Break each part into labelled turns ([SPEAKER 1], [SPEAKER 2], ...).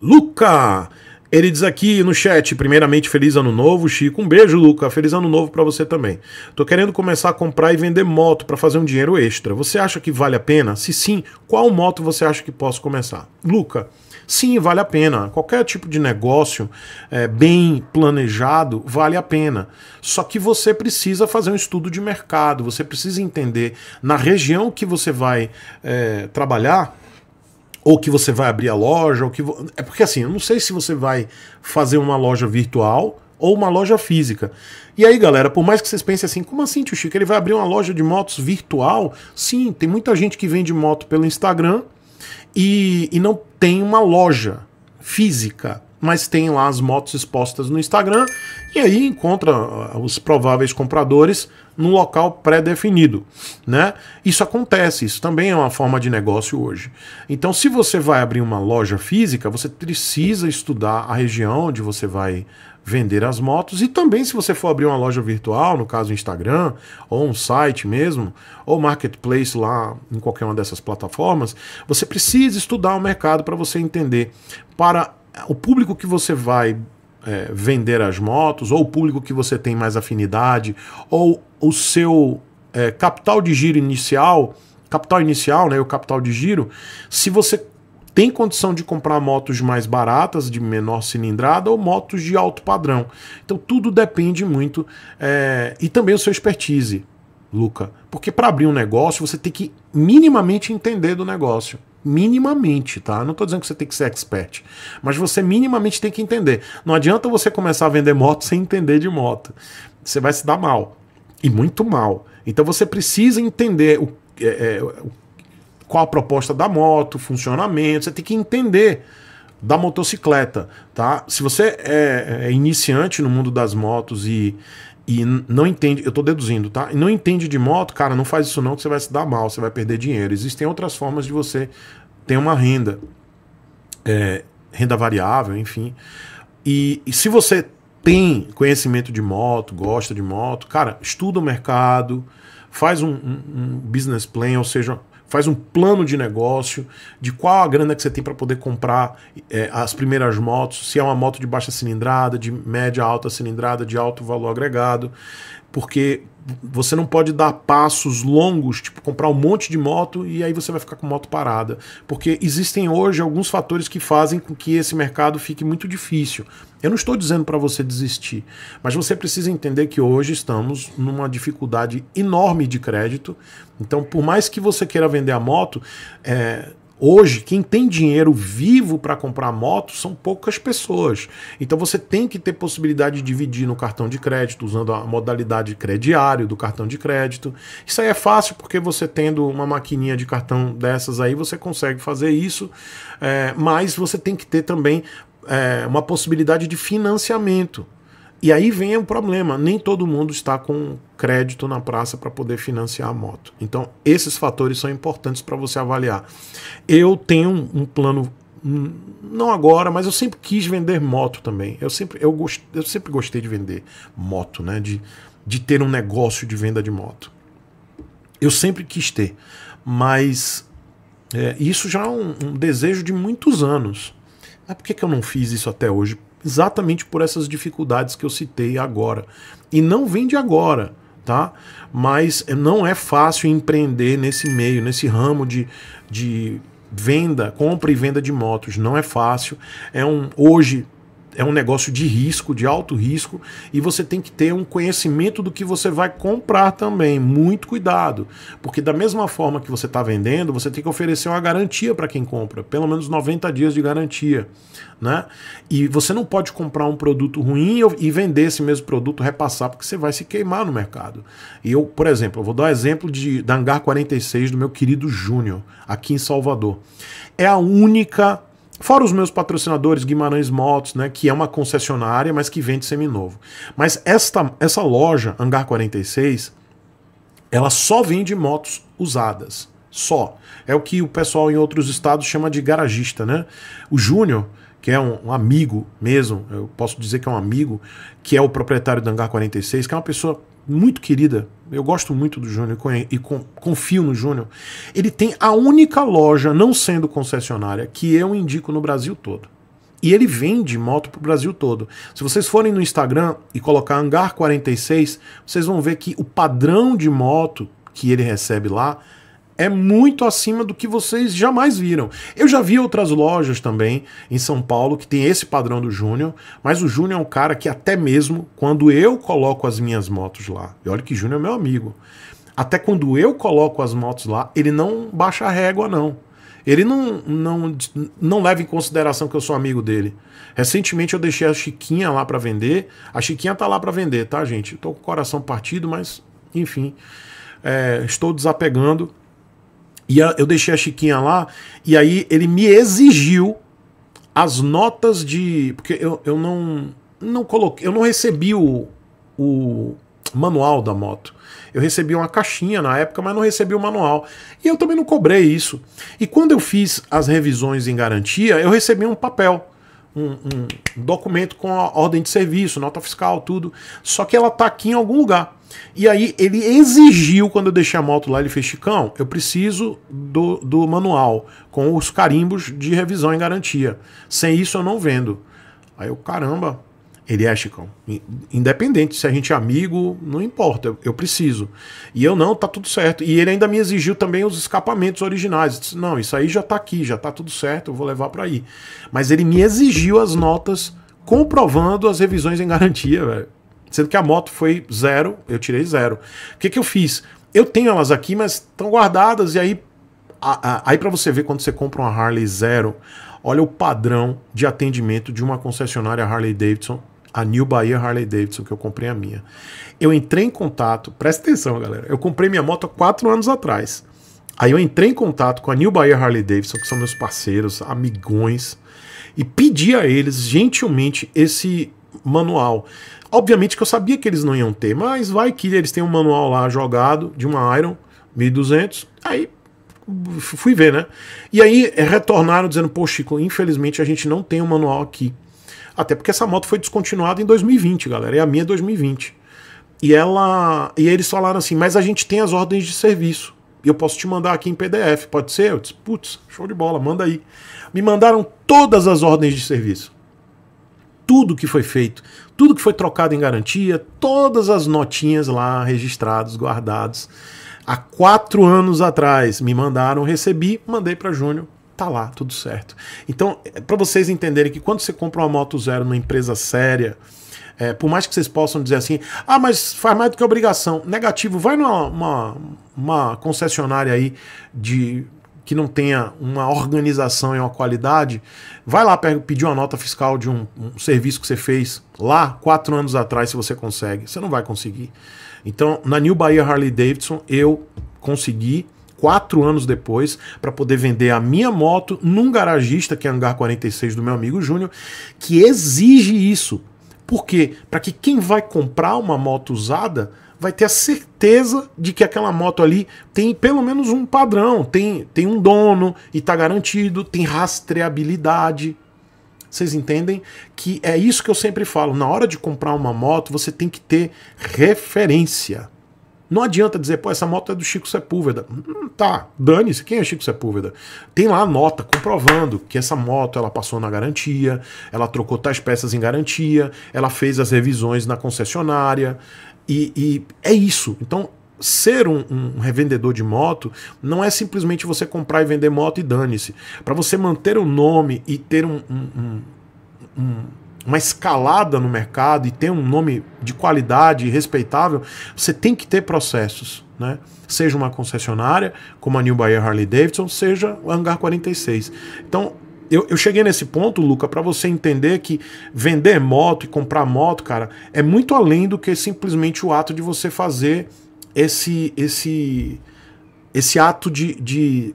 [SPEAKER 1] Luca. Ele diz aqui no chat, primeiramente, feliz ano novo, Chico. Um beijo, Luca. Feliz ano novo para você também. Tô querendo começar a comprar e vender moto para fazer um dinheiro extra. Você acha que vale a pena? Se sim, qual moto você acha que posso começar? Luca, sim, vale a pena. Qualquer tipo de negócio é, bem planejado vale a pena. Só que você precisa fazer um estudo de mercado, você precisa entender na região que você vai é, trabalhar ou que você vai abrir a loja, ou que é porque assim, eu não sei se você vai fazer uma loja virtual ou uma loja física. E aí, galera, por mais que vocês pensem assim, como assim, tio Chico, ele vai abrir uma loja de motos virtual? Sim, tem muita gente que vende moto pelo Instagram e, e não tem uma loja física mas tem lá as motos expostas no Instagram e aí encontra ah, os prováveis compradores no local pré-definido, né? Isso acontece, isso também é uma forma de negócio hoje. Então, se você vai abrir uma loja física, você precisa estudar a região onde você vai vender as motos e também se você for abrir uma loja virtual, no caso Instagram, ou um site mesmo, ou marketplace lá em qualquer uma dessas plataformas, você precisa estudar o mercado para você entender para o público que você vai é, vender as motos, ou o público que você tem mais afinidade, ou o seu é, capital de giro inicial, capital inicial, né, o capital de giro, se você tem condição de comprar motos mais baratas, de menor cilindrada ou motos de alto padrão. Então tudo depende muito é, e também o seu expertise, Luca, porque para abrir um negócio você tem que minimamente entender do negócio minimamente, tá? Não estou dizendo que você tem que ser expert, mas você minimamente tem que entender. Não adianta você começar a vender moto sem entender de moto. Você vai se dar mal e muito mal. Então você precisa entender o, é, é qual a proposta da moto, funcionamento. Você tem que entender da motocicleta, tá? Se você é, é iniciante no mundo das motos e, e não entende, eu estou deduzindo, tá? E não entende de moto, cara, não faz isso não que você vai se dar mal, você vai perder dinheiro. Existem outras formas de você ter uma renda, é, renda variável, enfim. E, e se você tem conhecimento de moto, gosta de moto, cara, estuda o mercado, faz um, um, um business plan, ou seja, faz um plano de negócio de qual a grana que você tem para poder comprar é, as primeiras motos, se é uma moto de baixa cilindrada, de média alta cilindrada, de alto valor agregado, porque você não pode dar passos longos, tipo comprar um monte de moto e aí você vai ficar com moto parada. Porque existem hoje alguns fatores que fazem com que esse mercado fique muito difícil. Eu não estou dizendo para você desistir, mas você precisa entender que hoje estamos numa dificuldade enorme de crédito. Então, por mais que você queira vender a moto, é, Hoje, quem tem dinheiro vivo para comprar moto são poucas pessoas. Então você tem que ter possibilidade de dividir no cartão de crédito, usando a modalidade crediário do cartão de crédito. Isso aí é fácil porque você tendo uma maquininha de cartão dessas aí, você consegue fazer isso, é, mas você tem que ter também é, uma possibilidade de financiamento. E aí vem o problema: nem todo mundo está com crédito na praça para poder financiar a moto. Então, esses fatores são importantes para você avaliar. Eu tenho um plano hum, não agora, mas eu sempre quis vender moto também. Eu sempre, eu gost, eu sempre gostei de vender moto, né? De, de ter um negócio de venda de moto. Eu sempre quis ter, mas é, isso já é um, um, desejo de muitos anos. Mas por que, que eu não fiz isso até hoje? exatamente por essas dificuldades que eu citei agora. E não vende agora, tá? Mas não é fácil empreender nesse meio, nesse ramo de, de venda, compra e venda de motos. Não é fácil. É um hoje é um negócio de risco, de alto risco, e você tem que ter um conhecimento do que você vai comprar também. Muito cuidado, porque da mesma forma que você está vendendo, você tem que oferecer uma garantia para quem compra, pelo menos 90 dias de garantia. Né? E você não pode comprar um produto ruim e vender esse mesmo produto, repassar, porque você vai se queimar no mercado. E eu, por exemplo, eu vou dar um exemplo de, da Hangar 46 do meu querido Júnior, aqui em Salvador. É a única Fora os meus patrocinadores Guimarães Motos, né, que é uma concessionária, mas que vende seminovo. Mas esta, essa loja, Angar 46, ela só vende motos usadas. Só. É o que o pessoal em outros estados chama de garagista, né? O Júnior, que é um, um, amigo mesmo, eu posso dizer que é um amigo, que é o proprietário do Angar 46, que é uma pessoa muito querida. Eu gosto muito do Júnior e confio no Júnior. Ele tem a única loja, não sendo concessionária, que eu indico no Brasil todo. E ele vende moto para o Brasil todo. Se vocês forem no Instagram e colocar Hangar 46, vocês vão ver que o padrão de moto que ele recebe lá é muito acima do que vocês jamais viram. Eu já vi outras lojas também em São Paulo que tem esse padrão do Júnior, mas o Júnior é um cara que até mesmo quando eu coloco as minhas motos lá, e olha que Júnior é meu amigo, até quando eu coloco as motos lá, ele não baixa a régua não. Ele não, não, não leva em consideração que eu sou amigo dele. Recentemente eu deixei a Chiquinha lá para vender. A Chiquinha tá lá para vender, tá, gente? Estou tô com o coração partido, mas enfim. É, estou desapegando e eu deixei a Chiquinha lá, e aí ele me exigiu as notas de. Porque eu, eu não. Não coloquei. Eu não recebi o, o manual da moto. Eu recebi uma caixinha na época, mas não recebi o manual. E eu também não cobrei isso. E quando eu fiz as revisões em garantia, eu recebi um papel um, um documento com a ordem de serviço, nota fiscal, tudo. Só que ela tá aqui em algum lugar. E aí ele exigiu, quando eu deixei a moto lá, ele fez, Chicão, eu preciso do, do manual, com os carimbos de revisão e garantia. Sem isso eu não vendo. Aí eu, caramba, ele é, Chicão, independente se a gente é amigo, não importa, eu, eu preciso. E eu não, tá tudo certo. E ele ainda me exigiu também os escapamentos originais. Eu disse, não, isso aí já tá aqui, já tá tudo certo, eu vou levar para aí. Mas ele me exigiu as notas comprovando as revisões em garantia, velho. Sendo que a moto foi zero, eu tirei zero. O que, que eu fiz? Eu tenho elas aqui, mas estão guardadas, e aí. aí para você ver quando você compra uma Harley zero, olha o padrão de atendimento de uma concessionária Harley Davidson a New Bahia Harley Davidson, que eu comprei a minha. Eu entrei em contato, presta atenção, galera. Eu comprei minha moto há quatro anos atrás. Aí eu entrei em contato com a New Bahia Harley Davidson, que são meus parceiros, amigões, e pedi a eles gentilmente esse manual. Obviamente que eu sabia que eles não iam ter, mas vai que eles têm um manual lá jogado de uma Iron 1200. Aí fui ver, né? E aí retornaram dizendo: Pô, Chico, infelizmente a gente não tem o um manual aqui. Até porque essa moto foi descontinuada em 2020, galera. E a minha é 2020. E ela. E eles falaram assim, mas a gente tem as ordens de serviço. E eu posso te mandar aqui em PDF, pode ser? Eu disse, putz, show de bola, manda aí. Me mandaram todas as ordens de serviço. Tudo que foi feito, tudo que foi trocado em garantia, todas as notinhas lá registradas, guardadas. Há quatro anos atrás me mandaram, recebi, mandei para Júnior tá lá, tudo certo. Então, é, para vocês entenderem que quando você compra uma moto zero numa empresa séria, é, por mais que vocês possam dizer assim, ah, mas faz mais do que obrigação. Negativo, vai numa uma, uma concessionária aí de que não tenha uma organização e uma qualidade, vai lá pedir uma nota fiscal de um, um, serviço que você fez lá quatro anos atrás, se você consegue. Você não vai conseguir. Então, na New Bahia Harley Davidson, eu consegui quatro anos depois para poder vender a minha moto num garagista que é Hangar 46 do meu amigo Júnior, que exige isso. Por quê? Para que quem vai comprar uma moto usada vai ter a certeza de que aquela moto ali tem pelo menos um padrão, tem, tem um dono e está garantido, tem rastreabilidade. Vocês entendem que é isso que eu sempre falo. Na hora de comprar uma moto, você tem que ter referência. Não adianta dizer, pô, essa moto é do Chico Sepúlveda. Hum, tá, dane-se, quem é Chico Sepúlveda? Tem lá a nota comprovando que essa moto ela passou na garantia, ela trocou tais peças em garantia, ela fez as revisões na concessionária. E, e é isso. Então, ser um, um, revendedor de moto não é simplesmente você comprar e vender moto e dane-se. Para você manter o nome e ter um, um, um uma escalada no mercado e ter um nome de qualidade e respeitável, você tem que ter processos. Né? Seja uma concessionária, como a New Bayer Harley Davidson, seja o Hangar 46. Então, eu, eu cheguei nesse ponto, Luca, para você entender que vender moto e comprar moto, cara, é muito além do que simplesmente o ato de você fazer esse, esse, esse ato de, de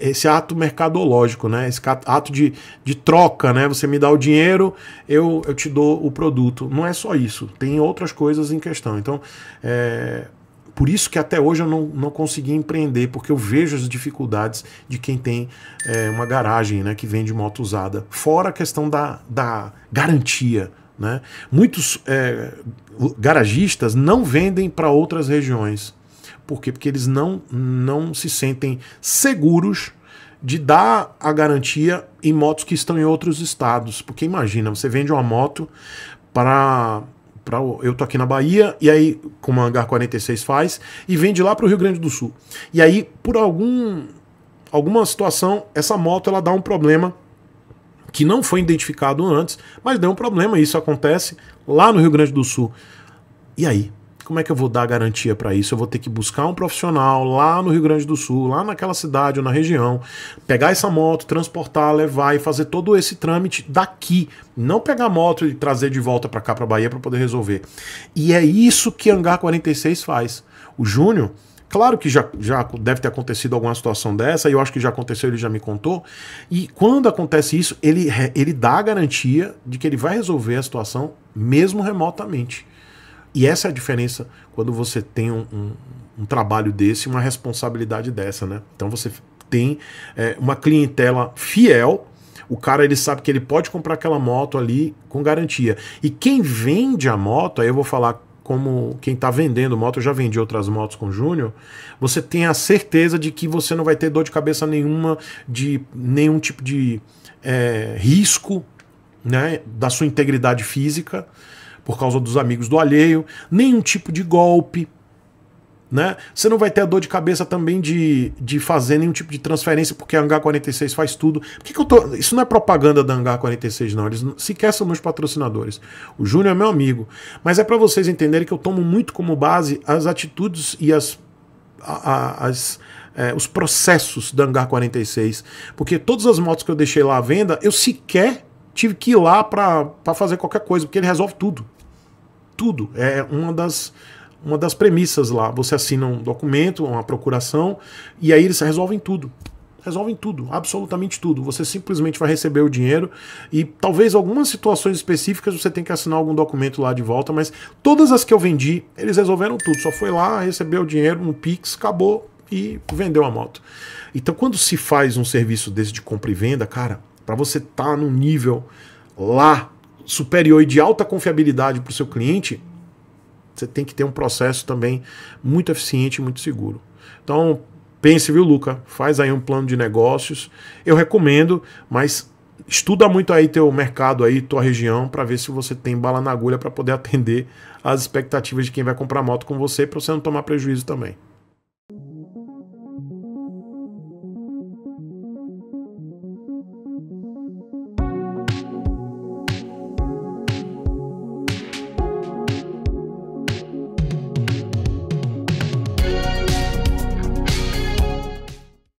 [SPEAKER 1] esse ato mercadológico, né? Esse ato de, de troca, né? Você me dá o dinheiro, eu, eu te dou o produto. Não é só isso, tem outras coisas em questão. Então, é, por isso que até hoje eu não, não consegui empreender, porque eu vejo as dificuldades de quem tem é, uma garagem, né? Que vende moto usada. Fora a questão da, da garantia, né? Muitos é, garagistas não vendem para outras regiões por quê? Porque eles não, não se sentem seguros de dar a garantia em motos que estão em outros estados. Porque imagina, você vende uma moto para. Pra, eu tô aqui na Bahia, e aí, como a Hangar 46 faz, e vende lá para o Rio Grande do Sul. E aí, por algum, alguma situação, essa moto ela dá um problema que não foi identificado antes, mas deu um problema, isso acontece lá no Rio Grande do Sul. E aí? como é que eu vou dar garantia para isso? Eu vou ter que buscar um profissional lá no Rio Grande do Sul, lá naquela cidade ou na região, pegar essa moto, transportar, levar e fazer todo esse trâmite daqui, não pegar a moto e trazer de volta para cá para Bahia para poder resolver. E é isso que Hangar 46 faz. O Júnior Claro que já, já deve ter acontecido alguma situação dessa, e eu acho que já aconteceu, ele já me contou. E quando acontece isso, ele, ele dá a garantia de que ele vai resolver a situação mesmo remotamente. E essa é a diferença quando você tem um, um, um trabalho desse, uma responsabilidade dessa, né? Então você tem é, uma clientela fiel. O cara ele sabe que ele pode comprar aquela moto ali com garantia. E quem vende a moto, aí eu vou falar como quem está vendendo moto, eu já vendi outras motos com o Júnior, você tem a certeza de que você não vai ter dor de cabeça nenhuma, de nenhum tipo de é, risco né, da sua integridade física por causa dos amigos do alheio, nenhum tipo de golpe. Né? Você não vai ter a dor de cabeça também de, de fazer nenhum tipo de transferência, porque a Hangar 46 faz tudo. Por que, que eu tô. Isso não é propaganda da Hangar 46, não. Eles sequer são meus patrocinadores. O Júnior é meu amigo. Mas é para vocês entenderem que eu tomo muito como base as atitudes e as. A, a, as é, os processos da Hangar 46. Porque todas as motos que eu deixei lá à venda, eu sequer tive que ir lá para fazer qualquer coisa, porque ele resolve tudo tudo. É uma das, uma das premissas lá. Você assina um documento, uma procuração, e aí eles resolvem tudo. Resolvem tudo, absolutamente tudo. Você simplesmente vai receber o dinheiro e talvez algumas situações específicas você tenha que assinar algum documento lá de volta, mas todas as que eu vendi, eles resolveram tudo. Só foi lá, recebeu o dinheiro, um Pix, acabou e vendeu a moto. Então, quando se faz um serviço desse de compra e venda, cara, para você estar tá num nível lá superior e de alta confiabilidade para o seu cliente, você tem que ter um processo também muito eficiente e muito seguro. Então, pense, viu, Luca? Faz aí um plano de negócios. Eu recomendo, mas estuda muito aí teu mercado aí, tua região, para ver se você tem bala na agulha para poder atender às expectativas de quem vai comprar moto com você, para você não tomar prejuízo também.